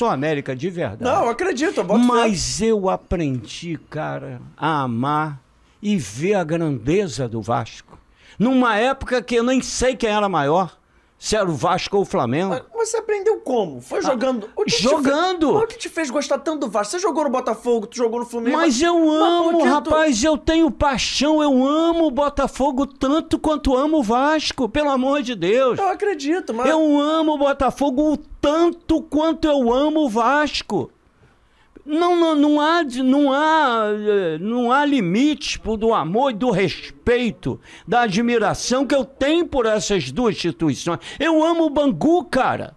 Sou América de verdade. Não, eu acredito. Eu Mas eu aprendi, cara, a amar e ver a grandeza do Vasco. Numa época que eu nem sei quem era maior se era o Vasco ou o Flamengo. Mas você aprendeu como? Foi jogando. Ah, jogando! Fez, o que te fez gostar tanto do Vasco? Você jogou no Botafogo, tu jogou no Flamengo. Mas eu amo, mas, rapaz, eu tenho paixão, eu amo o Botafogo tanto quanto amo o Vasco, pelo amor de Deus. Eu acredito, mas. Eu amo o Botafogo tanto quanto eu amo o Vasco. Não, não, não, há, não, há, eh, não há limite do amor e do respeito, da admiração que eu tenho por essas duas instituições. Eu amo o Bangu, cara.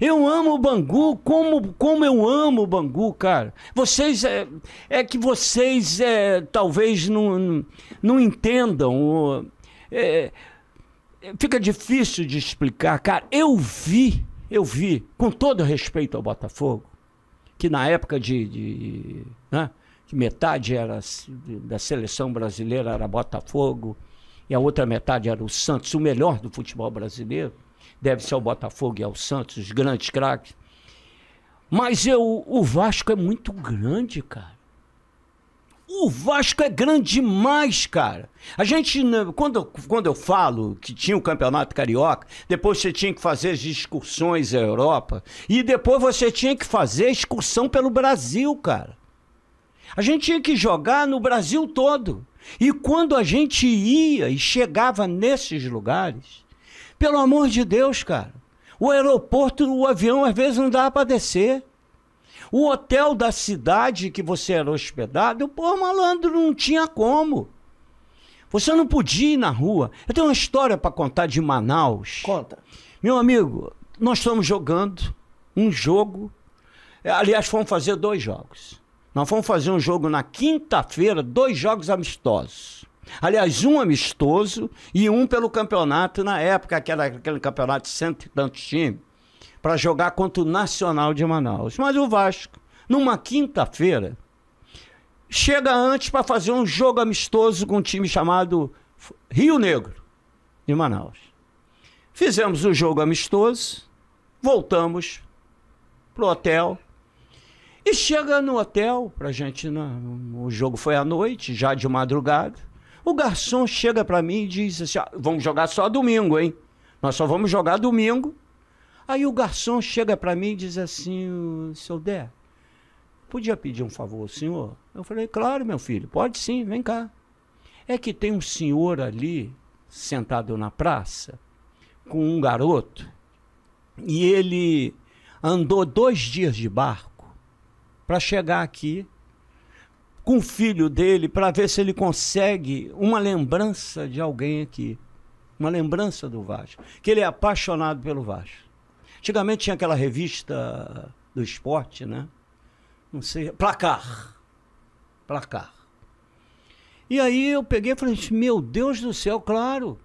Eu amo o Bangu, como, como eu amo o Bangu, cara. Vocês, é, é que vocês é, talvez não, não entendam. Ou, é, fica difícil de explicar, cara. Eu vi, eu vi, com todo respeito ao Botafogo, que na época de, de né, que metade era da seleção brasileira era Botafogo e a outra metade era o Santos, o melhor do futebol brasileiro, deve ser ao Botafogo e ao é Santos, os grandes craques. Mas eu, o Vasco é muito grande, cara. O Vasco é grande demais, cara. A gente, quando, quando eu falo que tinha o campeonato carioca, depois você tinha que fazer as excursões à Europa, e depois você tinha que fazer excursão pelo Brasil, cara. A gente tinha que jogar no Brasil todo. E quando a gente ia e chegava nesses lugares, pelo amor de Deus, cara, o aeroporto, o avião às vezes não dava para descer. O hotel da cidade que você era hospedado, pô, malandro, não tinha como. Você não podia ir na rua. Eu tenho uma história para contar de Manaus. Conta. Meu amigo, nós estamos jogando um jogo. É, aliás, fomos fazer dois jogos. Nós fomos fazer um jogo na quinta-feira, dois jogos amistosos. Aliás, um amistoso e um pelo campeonato na época, que era aquele campeonato de cento e tantos times para jogar contra o Nacional de Manaus. Mas o Vasco, numa quinta-feira, chega antes para fazer um jogo amistoso com um time chamado Rio Negro, de Manaus. Fizemos o jogo amistoso, voltamos pro hotel. E chega no hotel, pra gente, não, o jogo foi à noite, já de madrugada. O garçom chega para mim e diz assim: ah, vamos jogar só domingo, hein? Nós só vamos jogar domingo Aí o garçom chega para mim e diz assim: Seu Dé, podia pedir um favor ao senhor? Eu falei: Claro, meu filho, pode sim, vem cá. É que tem um senhor ali, sentado na praça, com um garoto, e ele andou dois dias de barco para chegar aqui com o filho dele para ver se ele consegue uma lembrança de alguém aqui, uma lembrança do Vasco, que ele é apaixonado pelo Vasco. Antigamente tinha aquela revista do esporte, né? Não sei, placar. Placar. E aí eu peguei e falei, assim, meu Deus do céu, claro.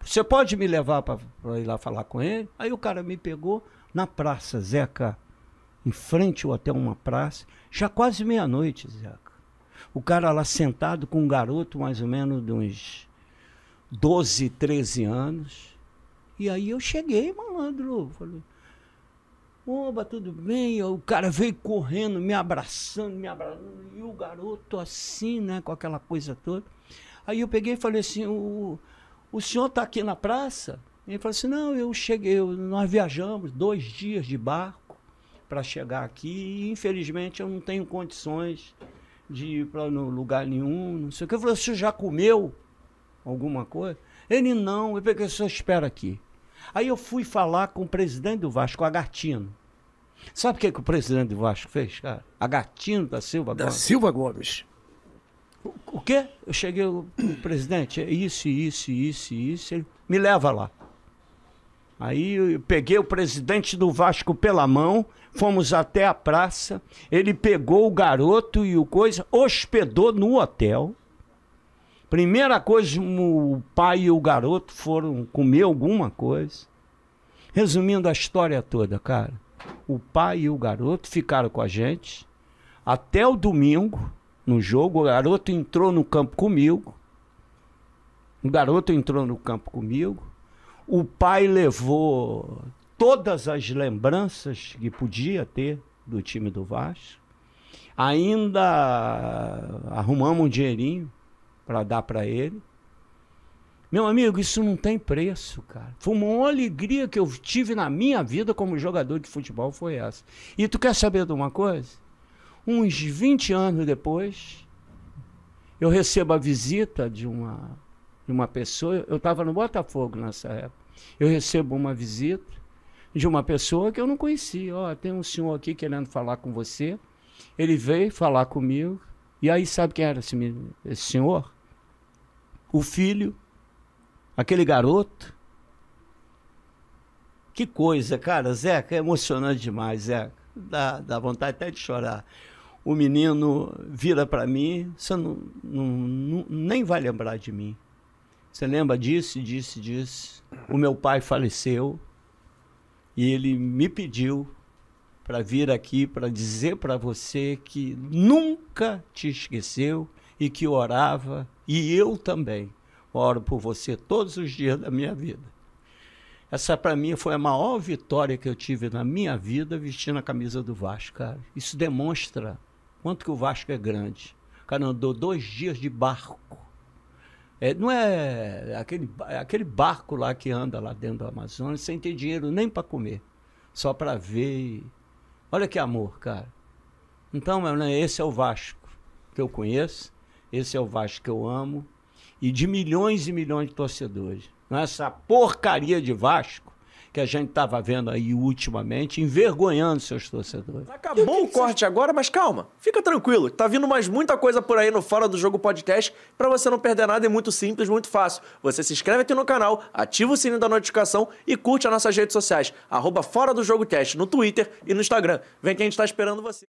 Você pode me levar para ir lá falar com ele? Aí o cara me pegou na praça, Zeca, em frente ou até uma praça, já quase meia-noite, Zeca. O cara lá sentado com um garoto mais ou menos de uns 12, 13 anos. E aí eu cheguei, malandro, falei, Oba, tudo bem? O cara veio correndo, me abraçando, me abraçando, e o garoto assim, né, com aquela coisa toda. Aí eu peguei e falei assim: o, o senhor está aqui na praça? Ele falou assim: não, eu cheguei, nós viajamos dois dias de barco para chegar aqui, e infelizmente eu não tenho condições de ir para lugar nenhum, não sei o que. Eu falei: o senhor já comeu alguma coisa? Ele não, eu peguei, o senhor espera aqui. Aí eu fui falar com o presidente do Vasco, Agatino. Sabe o que, que o presidente do Vasco fez, cara? Agatino da Silva da Gomes. Da Silva Gomes. O, o quê? Eu cheguei, o presidente, é isso, isso, isso, isso. Ele, me leva lá. Aí eu peguei o presidente do Vasco pela mão, fomos até a praça. Ele pegou o garoto e o coisa, hospedou no hotel. Primeira coisa, o pai e o garoto foram comer alguma coisa. Resumindo a história toda, cara, o pai e o garoto ficaram com a gente até o domingo no jogo. O garoto entrou no campo comigo. O garoto entrou no campo comigo. O pai levou todas as lembranças que podia ter do time do Vasco. Ainda arrumamos um dinheirinho para dar para ele. Meu amigo, isso não tem preço, cara. Foi uma alegria que eu tive na minha vida como jogador de futebol, foi essa. E tu quer saber de uma coisa? Uns 20 anos depois, eu recebo a visita de uma, de uma pessoa, eu estava no Botafogo nessa época, eu recebo uma visita de uma pessoa que eu não conhecia. oh, tem um senhor aqui querendo falar com você. Ele veio falar comigo. E aí, sabe quem era esse, esse senhor? o filho, aquele garoto. Que coisa, cara, Zeca, é emocionante demais, Zeca. Dá, dá vontade até de chorar. O menino vira para mim, você não, não, não, nem vai lembrar de mim. Você lembra disso, disse, disse. O meu pai faleceu e ele me pediu para vir aqui para dizer para você que nunca te esqueceu e que orava, e eu também oro por você todos os dias da minha vida. Essa para mim foi a maior vitória que eu tive na minha vida vestindo a camisa do Vasco, cara. Isso demonstra quanto que o Vasco é grande. O cara andou dois dias de barco. É, não é aquele, aquele barco lá que anda lá dentro do Amazonas sem ter dinheiro nem para comer, só para ver. Olha que amor, cara. Então, esse é o Vasco que eu conheço esse é o Vasco que eu amo. E de milhões e milhões de torcedores. É essa porcaria de Vasco que a gente estava vendo aí ultimamente, envergonhando seus torcedores. Acabou o, corte você... agora, mas calma, fica tranquilo. Tá vindo mais muita coisa por aí no Fora do Jogo Podcast. Para você não perder nada, é muito simples, muito fácil. Você se inscreve aqui no canal, ativa o sininho da notificação e curte as nossas redes sociais, arroba Fora do Jogo Teste no Twitter e no Instagram. Vem que a gente está esperando você.